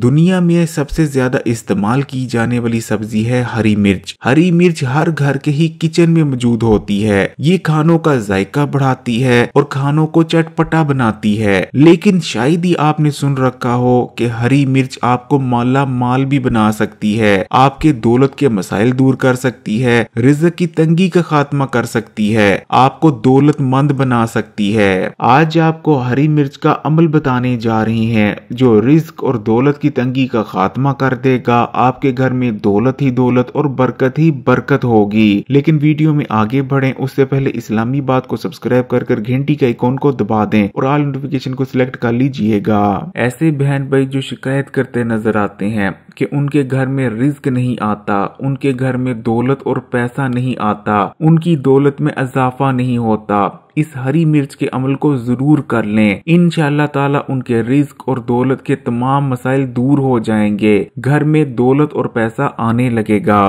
दुनिया में सबसे ज्यादा इस्तेमाल की जाने वाली सब्जी है हरी मिर्च हरी मिर्च हर घर के ही किचन में मौजूद होती है ये खानों का जायका बढ़ाती है और खानों को चटपटा बनाती है लेकिन शायद ही आपने सुन रखा हो कि हरी मिर्च आपको माला माल भी बना सकती है आपके दौलत के मसाइल दूर कर सकती है रिज की तंगी का खात्मा कर सकती है आपको दौलतमंद बना सकती है आज आपको हरी मिर्च का अमल बताने जा रही है जो रिस्क और दौलत की की तंगी का खात्मा कर देगा आपके घर में दौलत ही दौलत और बरकत ही बरकत होगी लेकिन वीडियो में आगे बढ़े उससे पहले इस्लामी बात को सब्सक्राइब कर कर घंटी का आइकॉन को दबा दें और ऑल नोटिफिकेशन को सिलेक्ट कर लीजिएगा ऐसे बहन भाई जो शिकायत करते नजर आते हैं कि उनके घर में रिस्क नहीं आता उनके घर में दौलत और पैसा नहीं आता उनकी दौलत में इजाफा नहीं होता इस हरी मिर्च के अमल को जरूर कर लें इन ताला उनके रिस्क और दौलत के तमाम मसाइल दूर हो जाएंगे घर में दौलत और पैसा आने लगेगा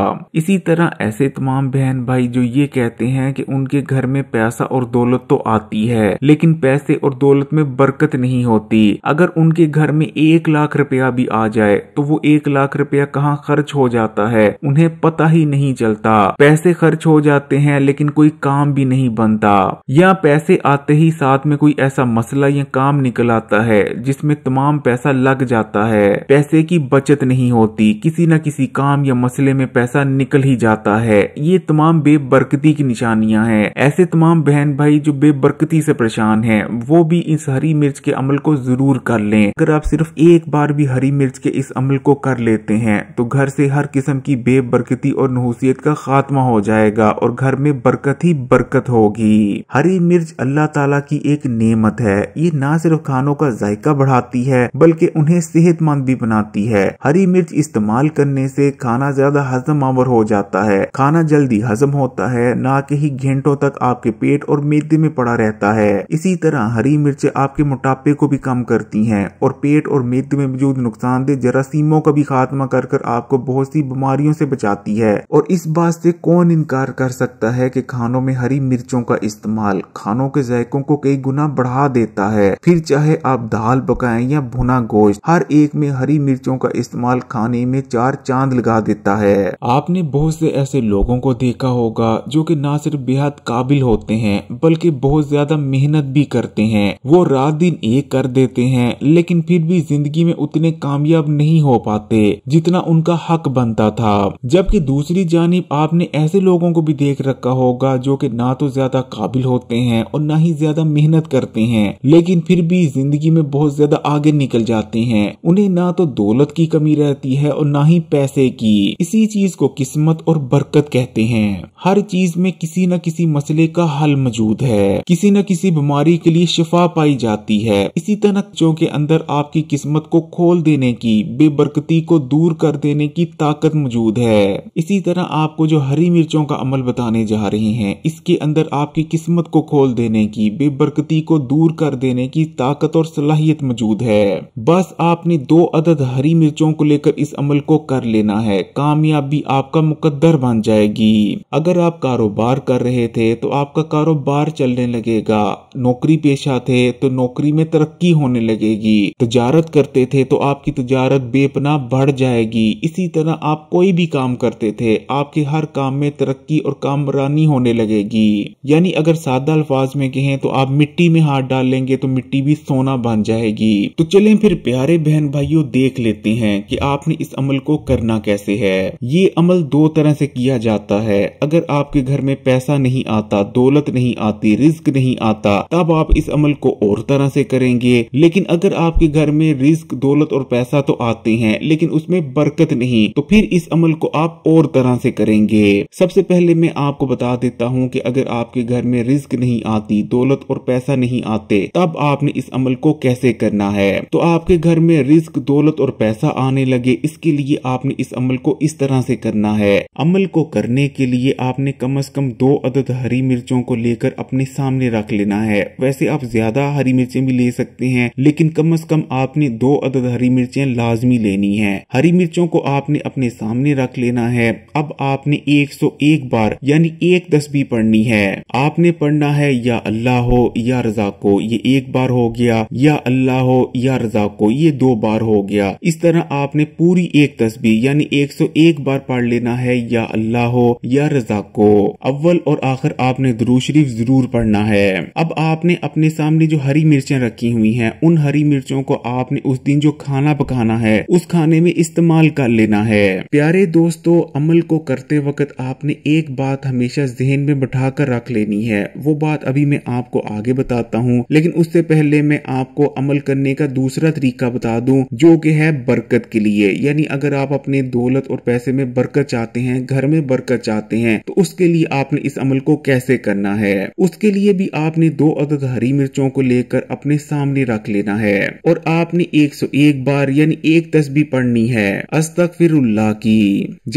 इसी तरह ऐसे तमाम बहन भाई जो ये कहते हैं कि उनके घर में पैसा और दौलत तो आती है लेकिन पैसे और दौलत में बरकत नहीं होती अगर उनके घर में एक लाख रुपया भी आ जाए तो वो एक लाख रुपया कहाँ खर्च हो जाता है उन्हें पता ही नहीं चलता पैसे खर्च हो जाते हैं लेकिन कोई काम भी नहीं बनता या पैसे आते ही साथ में कोई ऐसा मसला या काम निकल आता है जिसमें तमाम पैसा लग जाता है पैसे की बचत नहीं होती किसी न किसी काम या मसले में पैसा निकल ही जाता है ये तमाम बेबरकती की निशानियां हैं ऐसे तमाम बहन भाई जो बेबरकती से परेशान हैं वो भी इस हरी मिर्च के अमल को जरूर कर लें अगर आप सिर्फ एक बार भी हरी मिर्च के इस अमल को कर लेते हैं तो घर से हर किस्म की बेबरकती और नहूसियत का खात्मा हो जाएगा और घर में बरकत ही बरकत होगी हरी मिर्च अल्लाह ताला की एक नेमत है ये ना सिर्फ खानों का जायका बढ़ाती है बल्कि उन्हें सेहतमंद भी बनाती है हरी मिर्च इस्तेमाल करने से खाना ज्यादा हजम आवर हो जाता है खाना जल्दी हजम होता है ना कि ही घंटों तक आपके पेट और मेदे में पड़ा रहता है इसी तरह हरी मिर्च आपके मोटापे को भी कम करती है और पेट और मेदे में मौजूद नुकसान दे जरासीमों का भी खात्मा कर कर आपको बहुत सी बीमारियों से बचाती है और इस बात से कौन इनकार कर सकता है कि खानों में हरी मिर्चों का इस्तेमाल खानों के जायकों को कई गुना बढ़ा देता है फिर चाहे आप दाल पकाए या भुना गोश्त हर एक में हरी मिर्चों का इस्तेमाल खाने में चार चांद लगा देता है आपने बहुत से ऐसे लोगों को देखा होगा जो कि ना सिर्फ बेहद काबिल होते हैं बल्कि बहुत ज्यादा मेहनत भी करते हैं वो रात दिन एक कर देते हैं लेकिन फिर भी जिंदगी में उतने कामयाब नहीं हो पाते जितना उनका हक बनता था जबकि दूसरी जानब आपने ऐसे लोगों को भी देख रखा होगा जो कि ना तो ज्यादा काबिल होते हैं हैं और ना ही ज्यादा मेहनत करते हैं लेकिन फिर भी जिंदगी में बहुत ज्यादा आगे निकल जाते हैं उन्हें ना तो दौलत की कमी रहती है और ना ही पैसे की इसी चीज को किस्मत और बरकत कहते हैं हर चीज में किसी न किसी मसले का हल मौजूद है किसी न किसी बीमारी के लिए शिफा पाई जाती है इसी तरह बच्चों के अंदर आपकी किस्मत को खोल देने की बेबरकती को दूर कर देने की ताकत मौजूद है इसी तरह आपको जो हरी मिर्चों का अमल बताने जा रहे हैं इसके अंदर आपकी किस्मत को खोल देने की बेबरकती को दूर कर देने की ताकत और सलाहियत मौजूद है बस आपने दो अदद हरी मिर्चों को लेकर इस अमल को कर लेना है कामयाबी आपका मुकद्दर बन जाएगी अगर आप कारोबार कर रहे थे तो आपका कारोबार चलने लगेगा नौकरी पेशा थे तो नौकरी में तरक्की होने लगेगी तजारत करते थे तो आपकी तजारत बेपना बढ़ जाएगी इसी तरह आप कोई भी काम करते थे आपके हर काम में तरक्की और कामरानी होने लगेगी यानी अगर सादा अल्फाज में कहें तो आप मिट्टी में हाथ डाल लेंगे तो मिट्टी भी सोना बन जाएगी तो चले फिर प्यारे बहन भाइयों देख लेते हैं कि आपने इस अमल को करना कैसे है ये अमल दो तरह से किया जाता है अगर आपके घर में पैसा नहीं आता दौलत नहीं आती रिस्क नहीं आता तब आप इस अमल को और तरह से करेंगे लेकिन अगर आपके घर में रिस्क दौलत और पैसा तो आते हैं लेकिन उसमें बरकत नहीं तो फिर इस अमल को आप और तरह से करेंगे सबसे पहले मैं आपको बता देता हूँ कि अगर आपके घर में रिस्क नहीं नहीं आती दौलत और पैसा नहीं आते तब आपने इस अमल को कैसे करना है तो आपके घर में रिस्क दौलत और पैसा आने लगे इसके लिए आपने इस अमल को इस तरह से करना है अमल को करने के लिए आपने कम अज कम दो अदद हरी मिर्चों को लेकर अपने सामने रख लेना है वैसे आप ज्यादा हरी मिर्चें भी ले सकते हैं लेकिन कम अज कम आपने दो अदद हरी मिर्चें लाजमी लेनी है हरी मिर्चों को आपने अपने सामने रख लेना है अब आपने 101 बार यानी एक दस भी पढ़नी है आपने पढ़ना है या अल्लाह हो या रजा को ये एक बार हो गया या अल्लाह हो या रजा को ये दो बार हो गया इस तरह आपने पूरी एक तस्वीर यानी 101 बार पढ़ लेना है या अल्लाह हो या रजा को अव्वल और आखिर आपने दरू शरीफ जरूर पढ़ना है अब आपने अपने सामने जो हरी मिर्चें रखी हुई हैं उन हरी मिर्चों को आपने उस दिन जो खाना पकाना है उस खाने में इस्तेमाल कर लेना है प्यारे दोस्तों अमल को करते वक्त आपने एक बात हमेशा जहन में बैठा कर रख लेनी है वो बात बात अभी मैं आपको आगे बताता हूँ लेकिन उससे पहले मैं आपको अमल करने का दूसरा तरीका बता दू जो की है बरकत के लिए यानी अगर आप अपने दौलत और पैसे में बरकत चाहते हैं घर में बरकत चाहते हैं तो उसके लिए आपने इस अमल को कैसे करना है उसके लिए भी आपने दो अदद हरी मिर्चों को लेकर अपने सामने रख लेना है और आपने 101 बार यानी एक तस्बी पढ़नी है अस्तगफिरुल्लाह की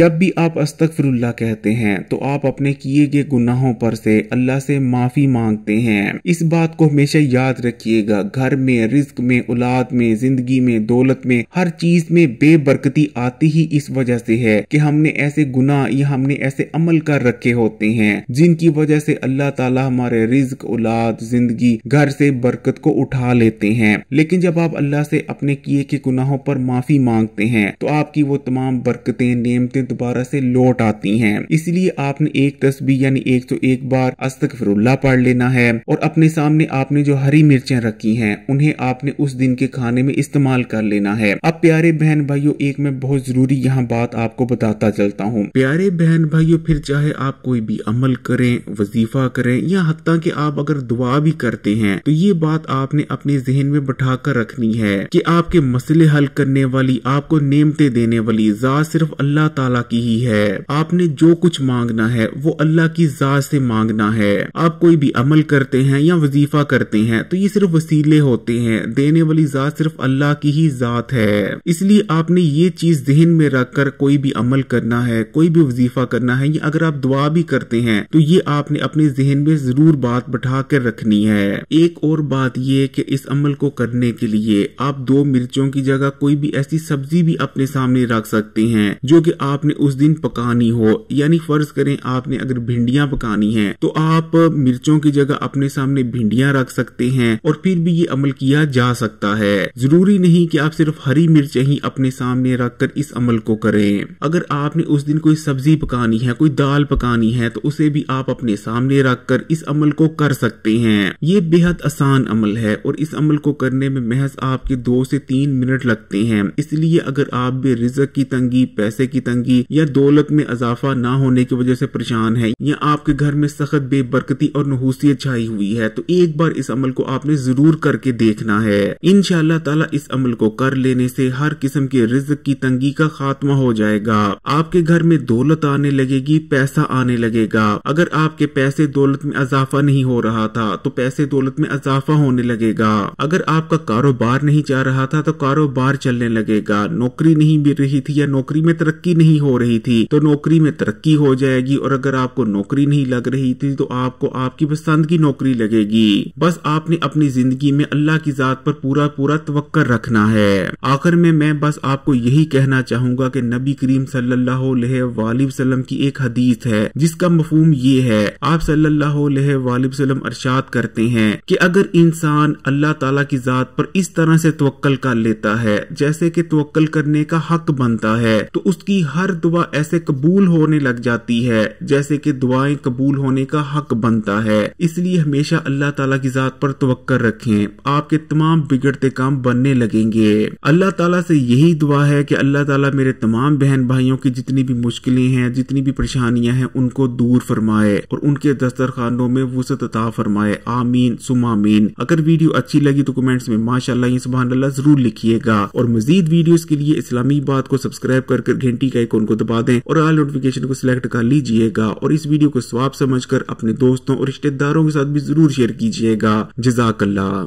जब भी आप अस्तगफिरुल्लाह कहते हैं तो आप अपने किए गए गुनाहों पर से अल्लाह से माफी माफ़ी मांगते हैं इस बात को हमेशा याद रखिएगा घर में रिस्क में औलाद में जिंदगी में दौलत में हर चीज में बेबरकती आती ही इस वजह से है कि हमने ऐसे गुनाह या हमने ऐसे अमल कर रखे होते हैं जिनकी वजह से अल्लाह ताला हमारे रिस्क औलाद जिंदगी घर से बरकत को उठा लेते हैं लेकिन जब आप अल्लाह से अपने किए के गुनाहों पर माफी मांगते हैं तो आपकी वो तमाम बरकतें नियमतें दोबारा से लौट आती हैं इसलिए आपने एक तस्वीर यानी एक तो एक बार अस्तक फरुल्ला पढ़ लेना है और अपने सामने आपने जो हरी मिर्चें रखी हैं उन्हें आपने उस दिन के खाने में इस्तेमाल कर लेना है अब प्यारे बहन भाइयों एक मैं बहुत जरूरी यहाँ बात आपको बताता चलता हूँ प्यारे बहन भाइयों फिर चाहे आप कोई भी अमल करें वजीफा करें या हती की आप अगर दुआ भी करते हैं तो ये बात आपने अपने जहन में बैठा कर रखनी है की आपके मसले हल करने वाली आपको नेमते देने वाली जात सिर्फ अल्लाह ताला की ही है आपने जो कुछ मांगना है वो अल्लाह की जात से मांगना है आप कोई भी अमल करते हैं या वजीफा करते हैं तो ये सिर्फ वसीले होते हैं देने वाली ज़ात सिर्फ अल्लाह की ही ज़ात है इसलिए आपने ये चीज़ जहन में रखकर कोई भी अमल करना है कोई भी वजीफा करना है या अगर आप दुआ भी करते हैं तो ये आपने अपने जहन में जरूर बात बैठा कर रखनी है एक और बात ये की इस अमल को करने के लिए आप दो मिर्चों की जगह कोई भी ऐसी सब्जी भी अपने सामने रख सकते हैं जो की आपने उस दिन पकानी हो यानी फर्ज करें आपने अगर भिंडिया पकानी है तो आप मिर्च मिर्चों की जगह अपने सामने भिंडियां रख सकते हैं और फिर भी ये अमल किया जा सकता है जरूरी नहीं कि आप सिर्फ हरी मिर्च ही अपने सामने रख कर इस अमल को करें अगर आपने उस दिन कोई सब्जी पकानी है कोई दाल पकानी है तो उसे भी आप अपने सामने रख कर इस अमल को कर सकते हैं ये बेहद आसान अमल है और इस अमल को करने में महज आपके दो से तीन मिनट लगते हैं इसलिए अगर आप भी रिजक की तंगी पैसे की तंगी या दौलत में इजाफा ना होने की वजह से परेशान है या आपके घर में सख्त बेबरकती और नहूसियत छाई हुई है तो एक बार इस अमल को आपने जरूर करके देखना है इन ताला इस अमल को कर लेने से हर किस्म के रिज्क की तंगी का खात्मा हो जाएगा आपके घर में दौलत आने लगेगी पैसा आने लगेगा अगर आपके पैसे दौलत में अजाफा नहीं हो रहा था तो पैसे दौलत में अजाफा होने लगेगा अगर आपका कारोबार नहीं जा रहा था तो कारोबार चलने लगेगा नौकरी नहीं मिल रही थी या नौकरी में तरक्की नहीं हो रही थी तो नौकरी में तरक्की हो जाएगी और अगर आपको नौकरी नहीं लग रही थी तो आपको आप आपकी पसंद की नौकरी लगेगी बस आपने अपनी जिंदगी में अल्लाह की जात पर पूरा पूरा तवक्कर रखना है आखिर में मैं बस आपको यही कहना चाहूंगा कि नबी करीम सल्लाम की एक हदीस है जिसका मफहम ये है आप सल्लाम अलैहि करते हैं की अगर इंसान अल्लाह ताला की जात पर इस तरह से तवक्ल कर लेता है जैसे की तवक्ल करने का हक बनता है तो उसकी हर दुआ ऐसे कबूल होने लग जाती है जैसे की दुआएं कबूल होने का हक बनता है है इसलिए हमेशा अल्लाह ताला की जात पर तवक्कर रखें आपके तमाम बिगड़ते काम बनने लगेंगे अल्लाह ताला से यही दुआ है कि अल्लाह ताला मेरे तमाम बहन भाइयों की जितनी भी मुश्किलें हैं जितनी भी परेशानियां हैं उनको दूर फरमाए और उनके दस्तरखानों में वसत अता फरमाए आमीन सुमामीन अगर वीडियो अच्छी लगी तो कमेंट्स में माशाला सुबहानल्ला जरूर लिखिएगा और मजीद वीडियो के लिए इस्लामी बात को सब्सक्राइब कर घंटी का आइकॉन को दबा दें और ऑल नोटिफिकेशन को सिलेक्ट कर लीजिएगा और इस वीडियो को स्वाब समझ कर अपने दोस्तों और रिश्तेदारों के साथ भी जरूर शेयर कीजिएगा जजाकल्ला